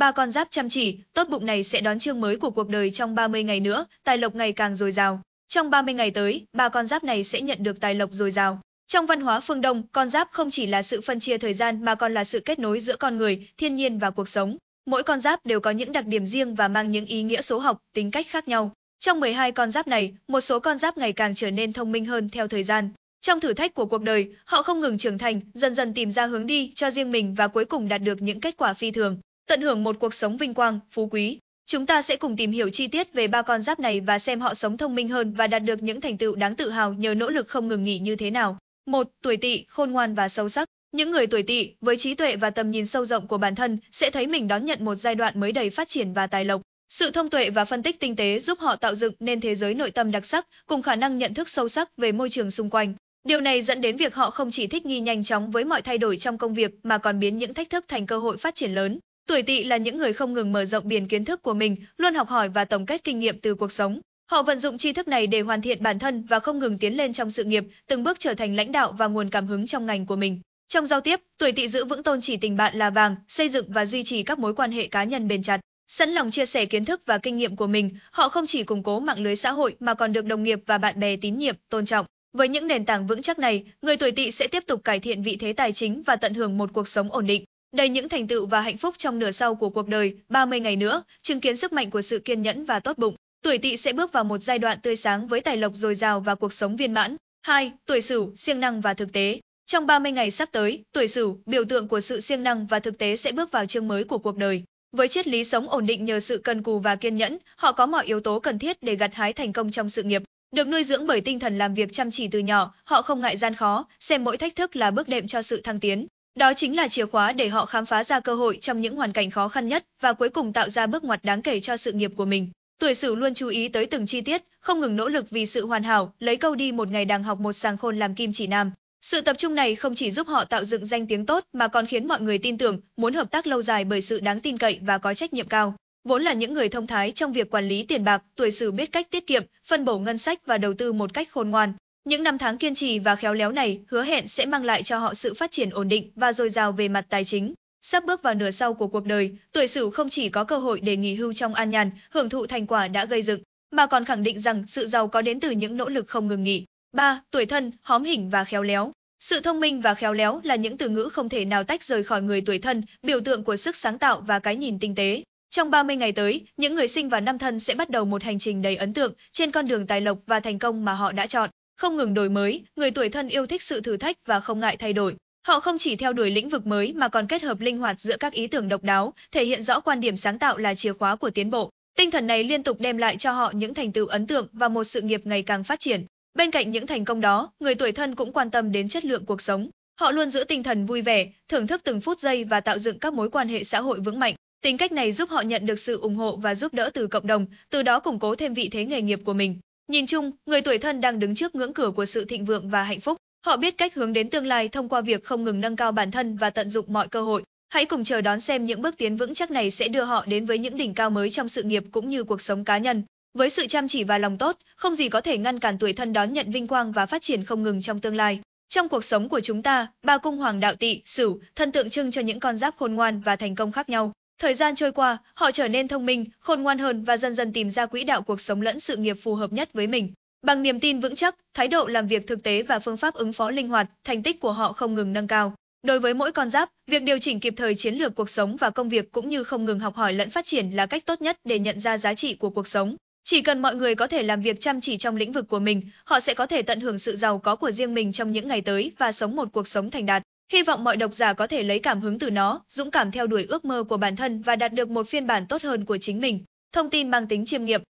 Ba con giáp chăm chỉ, tốt bụng này sẽ đón chương mới của cuộc đời trong 30 ngày nữa, tài lộc ngày càng dồi dào. Trong 30 ngày tới, ba con giáp này sẽ nhận được tài lộc dồi dào. Trong văn hóa phương Đông, con giáp không chỉ là sự phân chia thời gian mà còn là sự kết nối giữa con người, thiên nhiên và cuộc sống. Mỗi con giáp đều có những đặc điểm riêng và mang những ý nghĩa số học, tính cách khác nhau. Trong 12 con giáp này, một số con giáp ngày càng trở nên thông minh hơn theo thời gian. Trong thử thách của cuộc đời, họ không ngừng trưởng thành, dần dần tìm ra hướng đi cho riêng mình và cuối cùng đạt được những kết quả phi thường tận hưởng một cuộc sống vinh quang, phú quý. Chúng ta sẽ cùng tìm hiểu chi tiết về ba con giáp này và xem họ sống thông minh hơn và đạt được những thành tựu đáng tự hào nhờ nỗ lực không ngừng nghỉ như thế nào. 1. Tuổi tỵ, khôn ngoan và sâu sắc. Những người tuổi tỵ, với trí tuệ và tầm nhìn sâu rộng của bản thân, sẽ thấy mình đón nhận một giai đoạn mới đầy phát triển và tài lộc. Sự thông tuệ và phân tích tinh tế giúp họ tạo dựng nên thế giới nội tâm đặc sắc, cùng khả năng nhận thức sâu sắc về môi trường xung quanh. Điều này dẫn đến việc họ không chỉ thích nghi nhanh chóng với mọi thay đổi trong công việc mà còn biến những thách thức thành cơ hội phát triển lớn. Tuổi tỵ là những người không ngừng mở rộng biển kiến thức của mình, luôn học hỏi và tổng kết kinh nghiệm từ cuộc sống. Họ vận dụng tri thức này để hoàn thiện bản thân và không ngừng tiến lên trong sự nghiệp, từng bước trở thành lãnh đạo và nguồn cảm hứng trong ngành của mình. Trong giao tiếp, tuổi tỵ giữ vững tôn chỉ tình bạn là vàng, xây dựng và duy trì các mối quan hệ cá nhân bền chặt. Sẵn lòng chia sẻ kiến thức và kinh nghiệm của mình, họ không chỉ củng cố mạng lưới xã hội mà còn được đồng nghiệp và bạn bè tín nhiệm, tôn trọng. Với những nền tảng vững chắc này, người tuổi tỵ sẽ tiếp tục cải thiện vị thế tài chính và tận hưởng một cuộc sống ổn định. Đầy những thành tựu và hạnh phúc trong nửa sau của cuộc đời, 30 ngày nữa, chứng kiến sức mạnh của sự kiên nhẫn và tốt bụng, tuổi Tỵ sẽ bước vào một giai đoạn tươi sáng với tài lộc dồi dào và cuộc sống viên mãn. 2. Tuổi Sửu, siêng năng và thực tế. Trong 30 ngày sắp tới, tuổi Sửu, biểu tượng của sự siêng năng và thực tế sẽ bước vào chương mới của cuộc đời. Với triết lý sống ổn định nhờ sự cần cù và kiên nhẫn, họ có mọi yếu tố cần thiết để gặt hái thành công trong sự nghiệp. Được nuôi dưỡng bởi tinh thần làm việc chăm chỉ từ nhỏ, họ không ngại gian khó, xem mỗi thách thức là bước đệm cho sự thăng tiến. Đó chính là chìa khóa để họ khám phá ra cơ hội trong những hoàn cảnh khó khăn nhất và cuối cùng tạo ra bước ngoặt đáng kể cho sự nghiệp của mình. Tuổi Sửu luôn chú ý tới từng chi tiết, không ngừng nỗ lực vì sự hoàn hảo, lấy câu đi một ngày đàng học một sàng khôn làm kim chỉ nam. Sự tập trung này không chỉ giúp họ tạo dựng danh tiếng tốt mà còn khiến mọi người tin tưởng, muốn hợp tác lâu dài bởi sự đáng tin cậy và có trách nhiệm cao. Vốn là những người thông thái trong việc quản lý tiền bạc, tuổi Sửu biết cách tiết kiệm, phân bổ ngân sách và đầu tư một cách khôn ngoan. Những năm tháng kiên trì và khéo léo này hứa hẹn sẽ mang lại cho họ sự phát triển ổn định và dồi dào về mặt tài chính. Sắp bước vào nửa sau của cuộc đời, tuổi Sửu không chỉ có cơ hội để nghỉ hưu trong an nhàn, hưởng thụ thành quả đã gây dựng, mà còn khẳng định rằng sự giàu có đến từ những nỗ lực không ngừng nghỉ. 3. Tuổi thân, hóm hỉnh và khéo léo. Sự thông minh và khéo léo là những từ ngữ không thể nào tách rời khỏi người tuổi thân, biểu tượng của sức sáng tạo và cái nhìn tinh tế. Trong 30 ngày tới, những người sinh vào năm thân sẽ bắt đầu một hành trình đầy ấn tượng trên con đường tài lộc và thành công mà họ đã chọn. Không ngừng đổi mới, người tuổi thân yêu thích sự thử thách và không ngại thay đổi. Họ không chỉ theo đuổi lĩnh vực mới mà còn kết hợp linh hoạt giữa các ý tưởng độc đáo, thể hiện rõ quan điểm sáng tạo là chìa khóa của tiến bộ. Tinh thần này liên tục đem lại cho họ những thành tựu ấn tượng và một sự nghiệp ngày càng phát triển. Bên cạnh những thành công đó, người tuổi thân cũng quan tâm đến chất lượng cuộc sống. Họ luôn giữ tinh thần vui vẻ, thưởng thức từng phút giây và tạo dựng các mối quan hệ xã hội vững mạnh. Tính cách này giúp họ nhận được sự ủng hộ và giúp đỡ từ cộng đồng, từ đó củng cố thêm vị thế nghề nghiệp của mình. Nhìn chung, người tuổi thân đang đứng trước ngưỡng cửa của sự thịnh vượng và hạnh phúc. Họ biết cách hướng đến tương lai thông qua việc không ngừng nâng cao bản thân và tận dụng mọi cơ hội. Hãy cùng chờ đón xem những bước tiến vững chắc này sẽ đưa họ đến với những đỉnh cao mới trong sự nghiệp cũng như cuộc sống cá nhân. Với sự chăm chỉ và lòng tốt, không gì có thể ngăn cản tuổi thân đón nhận vinh quang và phát triển không ngừng trong tương lai. Trong cuộc sống của chúng ta, ba cung hoàng đạo tỵ, sửu, thân tượng trưng cho những con giáp khôn ngoan và thành công khác nhau. Thời gian trôi qua, họ trở nên thông minh, khôn ngoan hơn và dần dần tìm ra quỹ đạo cuộc sống lẫn sự nghiệp phù hợp nhất với mình. Bằng niềm tin vững chắc, thái độ làm việc thực tế và phương pháp ứng phó linh hoạt, thành tích của họ không ngừng nâng cao. Đối với mỗi con giáp, việc điều chỉnh kịp thời chiến lược cuộc sống và công việc cũng như không ngừng học hỏi lẫn phát triển là cách tốt nhất để nhận ra giá trị của cuộc sống. Chỉ cần mọi người có thể làm việc chăm chỉ trong lĩnh vực của mình, họ sẽ có thể tận hưởng sự giàu có của riêng mình trong những ngày tới và sống một cuộc sống thành đạt. Hy vọng mọi độc giả có thể lấy cảm hứng từ nó, dũng cảm theo đuổi ước mơ của bản thân và đạt được một phiên bản tốt hơn của chính mình. Thông tin mang tính chiêm nghiệm